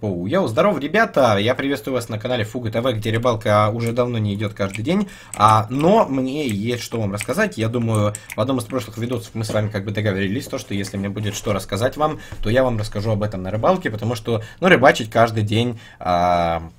Пау. Йоу, здорово, ребята! Я приветствую вас на канале Фуга ТВ, где рыбалка уже давно не идет каждый день. А, но мне есть что вам рассказать. Я думаю, в одном из прошлых видосов мы с вами как бы договорились, то что если мне будет что рассказать вам, то я вам расскажу об этом на рыбалке, потому что, ну, рыбачить каждый день... А,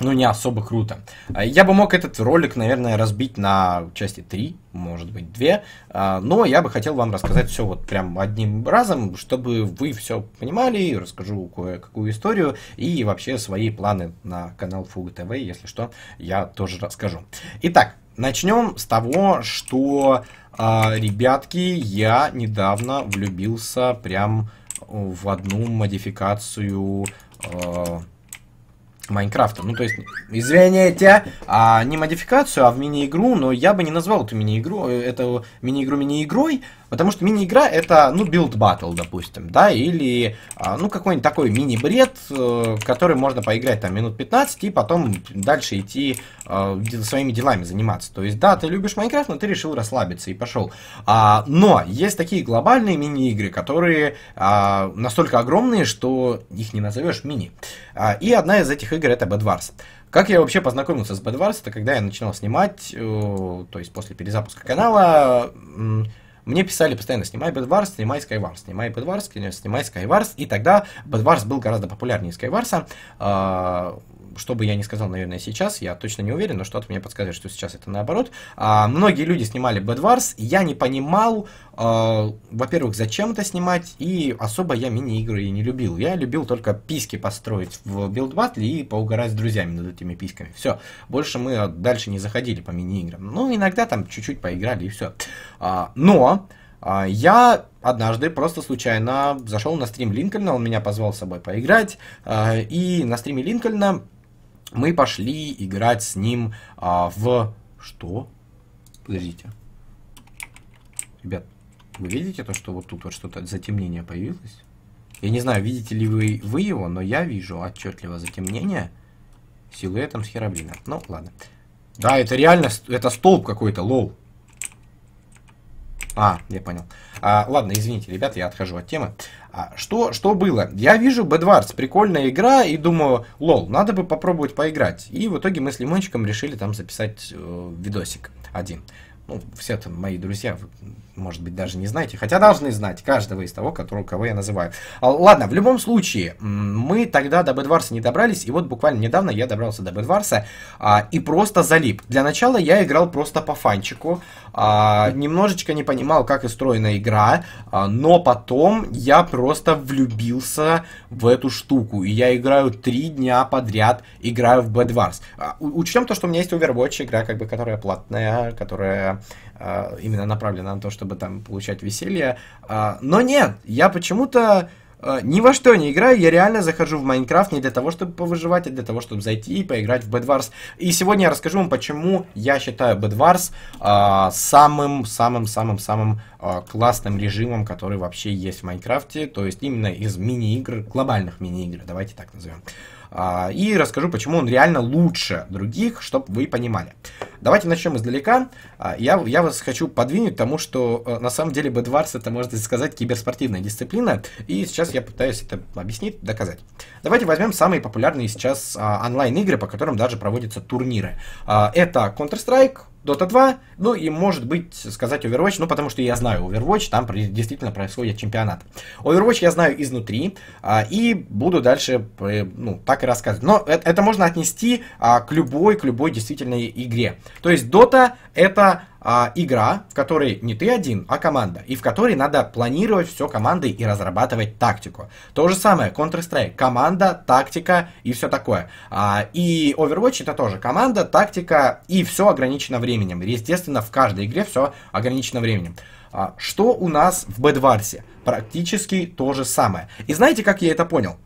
ну, не особо круто. А, я бы мог этот ролик, наверное, разбить на части 3, может быть, 2, а, но я бы хотел вам рассказать все вот прям одним разом, чтобы вы все понимали, расскажу кое-какую историю и вообще свои планы на канал Фуга ТВ, если что, я тоже расскажу. Итак, начнем с того, что, а, ребятки, я недавно влюбился прям в одну модификацию Майнкрафта. Ну, то есть, извините, а, не модификацию, а в мини-игру, но я бы не назвал эту мини-игру, э, эту мини-игру мини-игрой, потому что мини-игра это, ну, билд батл, допустим, да, или, а, ну, какой-нибудь такой мини-бред, э, который можно поиграть там минут 15 и потом дальше идти э, своими делами заниматься. То есть, да, ты любишь Майнкрафт, но ты решил расслабиться и пошел. А, но есть такие глобальные мини-игры, которые а, настолько огромные, что их не назовешь мини. и одна из этих игр, это Bad Wars. Как я вообще познакомился с Bad Wars, это когда я начинал снимать, э, то есть после перезапуска канала, мне писали постоянно, снимай Bad Wars, снимай Skywars, снимай Bad Wars, снимай Skywars, и тогда Bad Wars был гораздо популярнее Skywars, а, что бы я ни сказал, наверное, сейчас, я точно не уверен, но что-то мне подсказывает, что сейчас это наоборот. А, многие люди снимали Bad Wars, я не понимал, а, во-первых, зачем это снимать, и особо я мини-игры и не любил. Я любил только писки построить в Build Battle и поугарать с друзьями над этими писками. Все, больше мы а, дальше не заходили по мини-играм. Ну, иногда там чуть-чуть поиграли и все. А, но... А, я однажды просто случайно зашел на стрим Линкольна, он меня позвал с собой поиграть, а, и на стриме Линкольна мы пошли играть с ним а, в... Что? Подождите. Ребят, вы видите то, что вот тут вот что-то затемнение появилось? Я не знаю, видите ли вы, вы его, но я вижу отчетливо затемнение силуэтом с херабрина. Ну, ладно. Да, это реально, это столб какой-то, лол. А, я понял. А, ладно, извините, ребят, я отхожу от темы. А что, что было? Я вижу Bedwars, прикольная игра, и думаю, лол, надо бы попробовать поиграть. И в итоге мы с Лимончиком решили там записать э, видосик один. Ну, все там мои друзья, может быть, даже не знаете, хотя должны знать каждого из того, которого, кого я называю. А, ладно, в любом случае, мы тогда до Бедварса не добрались, и вот буквально недавно я добрался до Бедварса а, и просто залип. Для начала я играл просто по фанчику, а, немножечко не понимал, как устроена игра, а, но потом я просто влюбился в эту штуку, и я играю три дня подряд, играю в Бэдварс. А, учтем то, что у меня есть Overwatch игра, как бы, которая платная, которая а, именно направлена на то, чтобы там получать веселье. А, но нет, я почему-то а, ни во что не играю, я реально захожу в Майнкрафт не для того, чтобы повыживать, а для того, чтобы зайти и поиграть в Бедварс. И сегодня я расскажу вам, почему я считаю Бедварс самым-самым-самым-самым классным режимом, который вообще есть в Майнкрафте, то есть именно из мини-игр, глобальных мини-игр, давайте так назовем. А, и расскажу, почему он реально лучше других, чтобы вы понимали. Давайте начнем издалека. А, я, я вас хочу подвинуть тому, что э, на самом деле Бэдварс это, можно сказать, киберспортивная дисциплина, и сейчас я пытаюсь это объяснить, доказать. Давайте возьмем самые популярные сейчас а, онлайн-игры, по которым даже проводятся турниры. Это Counter-Strike, Dota 2, ну и может быть сказать Overwatch, ну потому что я знаю Overwatch, там действительно происходит чемпионат. Overwatch я знаю изнутри а, и буду дальше э, ну, так и рассказывать. Но это, это можно отнести а, к любой, к любой действительной игре. То есть Dota это а, игра, в которой не ты один, а команда, и в которой надо планировать все командой и разрабатывать тактику. То же самое, Counter-Strike, команда, тактика и все такое. А, и Overwatch это тоже команда, тактика и все ограничено временем. Естественно, в каждой игре все ограничено временем. А, что у нас в Бедварсе? Практически то же самое. И знаете, как я это понял?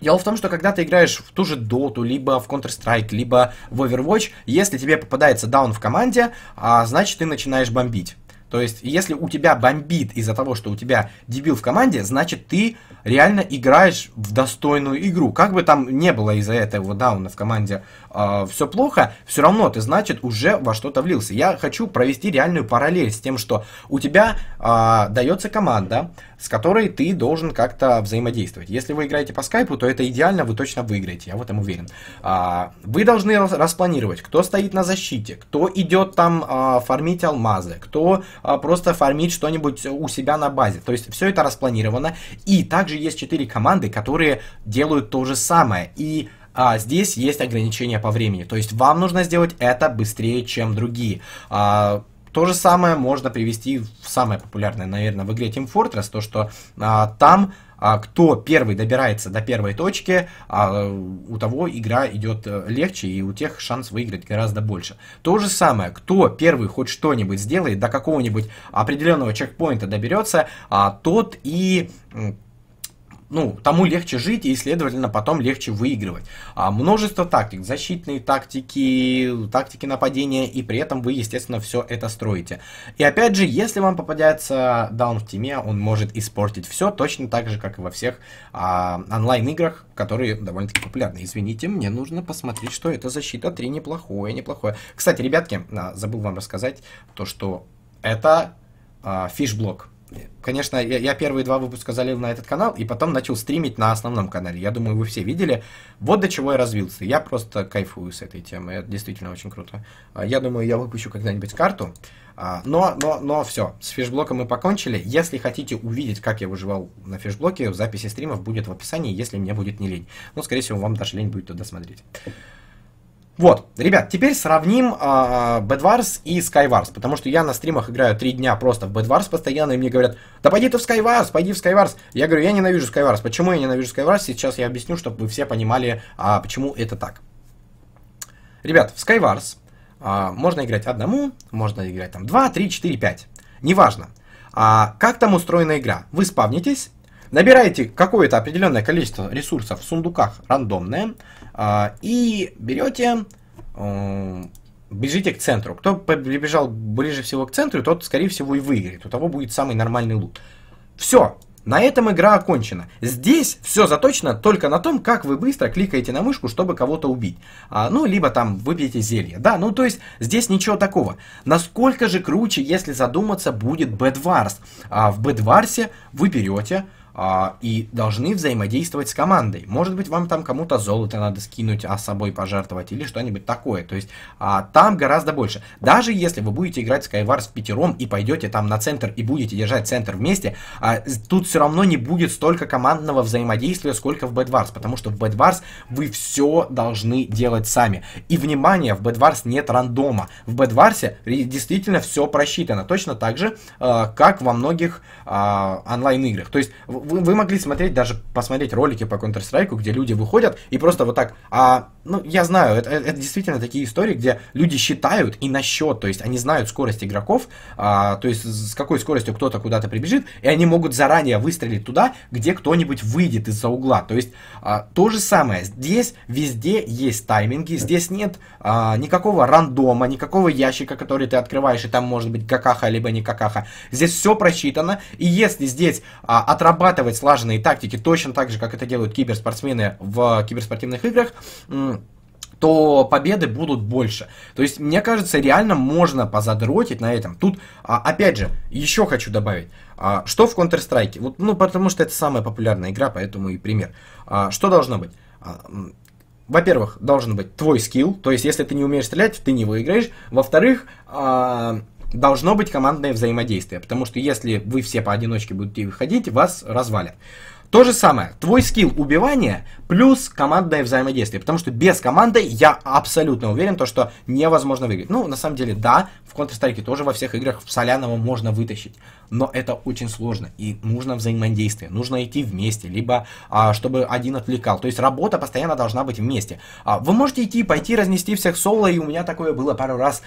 Дело в том, что когда ты играешь в ту же доту, либо в Counter-Strike, либо в Overwatch, если тебе попадается даун в команде, а, значит ты начинаешь бомбить. То есть, если у тебя бомбит из-за того, что у тебя дебил в команде, значит, ты реально играешь в достойную игру. Как бы там не было из-за этого дауна в команде э, а, все плохо, все равно ты, значит, уже во что-то влился. Я хочу провести реальную параллель с тем, что у тебя э, а, дается команда, с которой ты должен как-то взаимодействовать. Если вы играете по скайпу, то это идеально, вы точно выиграете, я в этом уверен. Э, вы должны распланировать, кто стоит на защите, кто идет там э, фармить алмазы, кто а, просто фармить что-нибудь у себя на базе. То есть все это распланировано. И также есть 4 команды, которые делают то же самое. И а здесь есть ограничения по времени. То есть вам нужно сделать это быстрее, чем другие. А, то же самое можно привести в самое популярное, наверное, в игре Team Fortress, то что а, там а, кто первый добирается до первой точки, а, у того игра идет э, легче и у тех шанс выиграть гораздо больше. То же самое, кто первый хоть что-нибудь сделает, до какого-нибудь определенного чекпоинта доберется, а, тот и ну, тому легче жить, и, следовательно, потом легче выигрывать. А множество тактик, защитные тактики, тактики нападения, и при этом вы, естественно, все это строите. И опять же, если вам попадается даун в тиме, он может испортить все, точно так же, как и во всех а, онлайн-играх, которые довольно-таки популярны. Извините, мне нужно посмотреть, что это защита 3 неплохое, неплохое. Кстати, ребятки, а, забыл вам рассказать то, что это а, фиш-блок. Конечно, я, я первые два выпуска залил на этот канал и потом начал стримить на основном канале. Я думаю, вы все видели. Вот до чего я развился. Я просто кайфую с этой темой. Это действительно очень круто. А, я думаю, я выпущу когда-нибудь карту. А, но, но, но все, с фишблоком мы покончили. Если хотите увидеть, как я выживал на фишблоке, в записи стримов будет в описании, если мне будет не лень. Ну, скорее всего, вам даже лень будет туда смотреть. Вот, ребят, теперь сравним э, Bad и Skywars, потому что я на стримах играю три дня просто в Bad постоянно, и мне говорят, да пойди ты в Skywars, пойди в Skywars. Я говорю, я ненавижу Skywars. Почему я ненавижу Skywars? Сейчас я объясню, чтобы вы все понимали, э, почему это так. Ребят, в Skywars э, а, можно играть одному, можно играть там 2, 3, 4, 5. Неважно. А как там устроена игра? Вы спавнитесь, набираете какое-то определенное количество ресурсов в сундуках рандомное, а, и берете, э, бежите к центру. Кто прибежал ближе всего к центру, тот, скорее всего, и выиграет. У того будет самый нормальный лут. Все, на этом игра окончена. Здесь все заточено только на том, как вы быстро кликаете на мышку, чтобы кого-то убить. А, ну, либо там выпьете зелье. Да, ну то есть здесь ничего такого. Насколько же круче, если задуматься, будет Бэдварс. А в Бэдварсе вы берете а, и должны взаимодействовать с командой. Может быть, вам там кому-то золото надо скинуть, а собой пожертвовать или что-нибудь такое. То есть а, там гораздо больше. Даже если вы будете играть в Skywars с пятером и пойдете там на центр и будете держать центр вместе, а, тут все равно не будет столько командного взаимодействия, сколько в Bad Wars, потому что в Bad Wars вы все должны делать сами. И внимание, в Bad Wars нет рандома. В Bad Wars действительно все просчитано. Точно так же, а, как во многих а, онлайн-играх. То есть вы, вы могли смотреть, даже посмотреть ролики по Counter-Strike, где люди выходят и просто вот так, а, ну, я знаю, это, это действительно такие истории, где люди считают и на счет, то есть они знают скорость игроков, а, то есть с какой скоростью кто-то куда-то прибежит, и они могут заранее выстрелить туда, где кто-нибудь выйдет из-за угла. То есть а, то же самое, здесь везде есть тайминги, здесь нет а, никакого рандома, никакого ящика, который ты открываешь, и там может быть какаха, либо не какаха. Здесь все просчитано, и если здесь а, отрабатывать отрабатывать слаженные тактики точно так же, как это делают киберспортсмены в киберспортивных играх, то победы будут больше. То есть, мне кажется, реально можно позадротить на этом. Тут, а, опять же, еще хочу добавить, а, что в Counter-Strike? Вот, ну, потому что это самая популярная игра, поэтому и пример. А, что должно быть? Во-первых, должен быть твой скилл, то есть если ты не умеешь стрелять, ты не выиграешь. Во-вторых, должно быть командное взаимодействие, потому что если вы все поодиночке будете выходить, вас развалят. То же самое, твой скилл убивания плюс командное взаимодействие, потому что без команды я абсолютно уверен, то, что невозможно выиграть. Ну, на самом деле, да, в Counter-Strike тоже во всех играх в Соляного можно вытащить, но это очень сложно, и нужно взаимодействие, нужно идти вместе, либо а, чтобы один отвлекал, то есть работа постоянно должна быть вместе. А, вы можете идти, пойти разнести всех соло, и у меня такое было пару раз,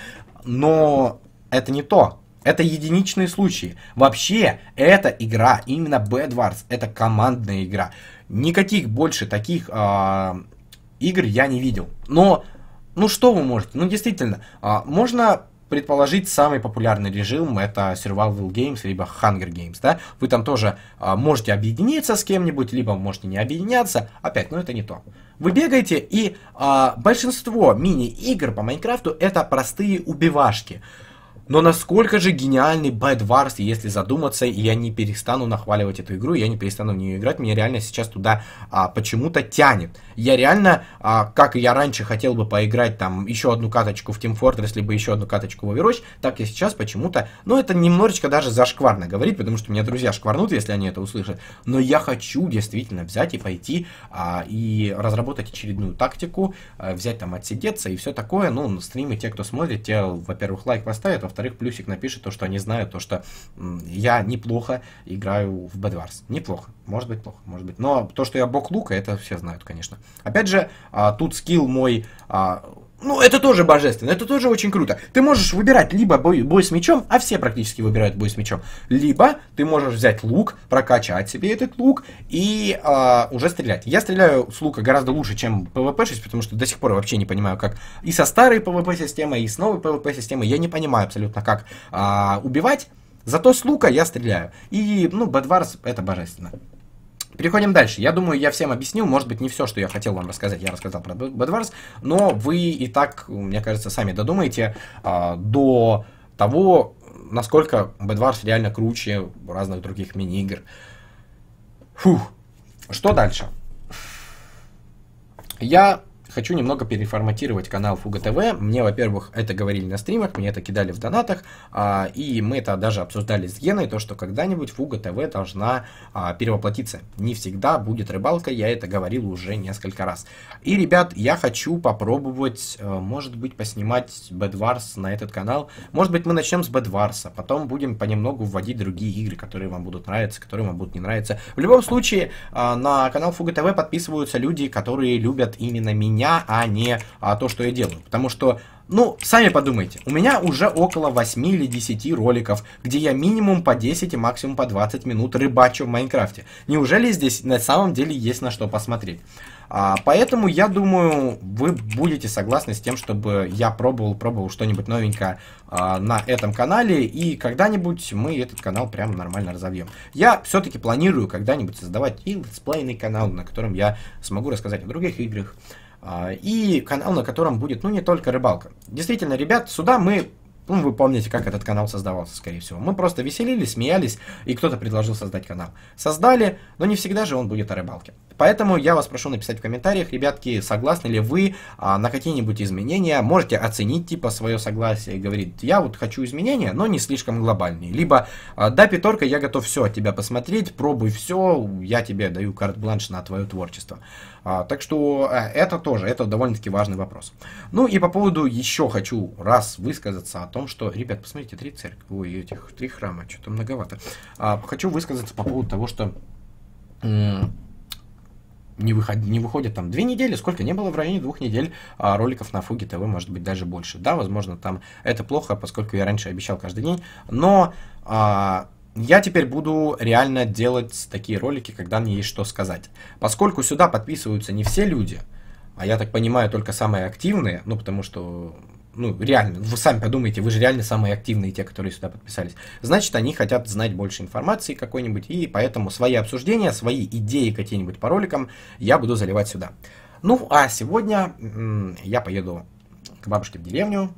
но это не то. Это единичные случаи. Вообще, эта игра, именно Wars, это командная игра. Никаких больше таких э, игр я не видел. Но, ну что вы можете? Ну действительно, э, можно предположить, самый популярный режим это Survival Games, либо Hunger Games, да, вы там тоже а, можете объединиться с кем-нибудь, либо можете не объединяться, опять, ну, это не то. Вы бегаете, и а, большинство мини-игр по Майнкрафту это простые убивашки. Но насколько же гениальный Bad Wars, если задуматься, и я не перестану нахваливать эту игру, я не перестану в нее играть, меня реально сейчас туда а, почему-то тянет. Я реально, а, как я раньше хотел бы поиграть там еще одну каточку в Team Fortress, либо еще одну каточку в Overwatch, так я сейчас почему-то, ну это немножечко даже зашкварно говорить, потому что меня друзья шкварнут, если они это услышат, но я хочу действительно взять и пойти а, и разработать очередную тактику, а, взять там отсидеться и все такое, ну, стримы те, кто смотрит, те, во-первых, лайк поставят, а во-вторых, плюсик напишет то, что они знают, то, что я неплохо играю в Bad Wars. Неплохо. Может быть, плохо, может быть. Но то, что я бог лука, это все знают, конечно. Опять же, а, тут скилл мой а, ну, это тоже божественно, это тоже очень круто. Ты можешь выбирать либо бой, бой с мечом, а все практически выбирают бой с мечом, либо ты можешь взять лук, прокачать себе этот лук и э, уже стрелять. Я стреляю с лука гораздо лучше, чем PvP-6, потому что до сих пор вообще не понимаю, как и со старой PvP-системой, и с новой PvP-системой я не понимаю абсолютно, как э, убивать. Зато с лука я стреляю. И, ну, Бэдварс это божественно. Переходим дальше. Я думаю, я всем объяснил, может быть, не все, что я хотел вам рассказать, я рассказал про бедварс, но вы и так, мне кажется, сами додумаете э, до того, насколько бедварс реально круче разных других мини-игр. Фух. Что дальше? Я хочу немного переформатировать канал Фуга ТВ. Мне, во-первых, это говорили на стримах, мне это кидали в донатах, а, и мы это даже обсуждали с Геной, то, что когда-нибудь Фуга ТВ должна а, перевоплотиться. Не всегда будет рыбалка, я это говорил уже несколько раз. И, ребят, я хочу попробовать, э, может быть, поснимать Бэдварс на этот канал. Может быть, мы начнем с Бедварса, потом будем понемногу вводить другие игры, которые вам будут нравиться, которые вам будут не нравиться. В любом случае, а, на канал Фуга ТВ подписываются люди, которые любят именно меня меня, а не а, то, что я делаю. Потому что ну, сами подумайте, у меня уже около 8 или 10 роликов, где я минимум по 10 и максимум по 20 минут рыбачу в Майнкрафте. Неужели здесь на самом деле есть на что посмотреть? А, поэтому я думаю, вы будете согласны с тем, чтобы я пробовал, пробовал что-нибудь новенькое а, на этом канале, и когда-нибудь мы этот канал прям нормально разовьем. Я все-таки планирую когда-нибудь создавать и летсплейный канал, на котором я смогу рассказать о других играх, а, и канал, на котором будет, ну, не только рыбалка. Действительно, ребят, сюда мы ну, вы помните, как этот канал создавался, скорее всего. Мы просто веселились, смеялись, и кто-то предложил создать канал. Создали, но не всегда же он будет о рыбалке. Поэтому я вас прошу написать в комментариях, ребятки, согласны ли вы а, на какие-нибудь изменения. Можете оценить типа свое согласие и говорить, я вот хочу изменения, но не слишком глобальные. Либо, а, да, Пятерка, я готов все от тебя посмотреть, пробуй все, я тебе даю карт-бланш на твое творчество. А, так что э, это тоже, это довольно-таки важный вопрос. Ну и по поводу еще хочу раз высказаться о том, что, ребят, посмотрите, три церкви, ой, этих, три храма, что-то многовато. А, хочу высказаться по поводу того, что не, выход, не выходит там две недели, сколько не было в районе двух недель а, роликов на Фуге ТВ, может быть, даже больше. Да, возможно, там это плохо, поскольку я раньше обещал каждый день, но а, я теперь буду реально делать такие ролики, когда мне есть что сказать. Поскольку сюда подписываются не все люди, а я так понимаю, только самые активные, ну, потому что ну, реально, вы сами подумайте, вы же реально самые активные те, которые сюда подписались. Значит, они хотят знать больше информации какой-нибудь, и поэтому свои обсуждения, свои идеи какие-нибудь по роликам я буду заливать сюда. Ну, а сегодня я поеду к бабушке в деревню,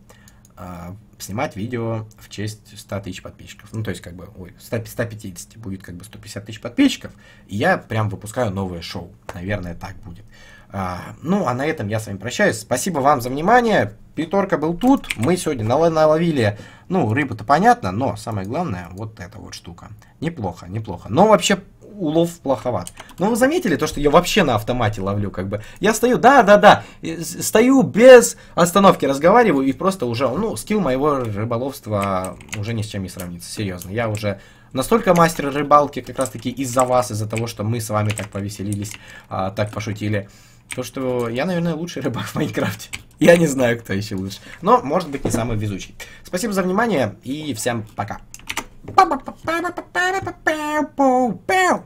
а, снимать видео в честь 100 тысяч подписчиков. Ну, то есть, как бы, ой, 100, 150 будет как бы 150 тысяч подписчиков, и я прям выпускаю новое шоу. Наверное, так будет. А, ну, а на этом я с вами прощаюсь. Спасибо вам за внимание. Питорка был тут. Мы сегодня нал наловили, ну, рыбу-то понятно, но самое главное, вот эта вот штука. Неплохо, неплохо. Но вообще улов плоховат. Но вы заметили то, что я вообще на автомате ловлю, как бы. Я стою, да-да-да, стою без остановки, разговариваю и просто уже, ну, скилл моего рыболовства уже ни с чем не сравнится, серьезно. Я уже настолько мастер рыбалки как раз-таки из-за вас, из-за того, что мы с вами так повеселились, а, так пошутили. То, что я, наверное, лучший рыбак в Майнкрафте. Я не знаю, кто еще лучше. Но, может быть, не самый везучий. Спасибо за внимание и всем пока. Ba ba ba ba ba ba ba ba ba ba bow.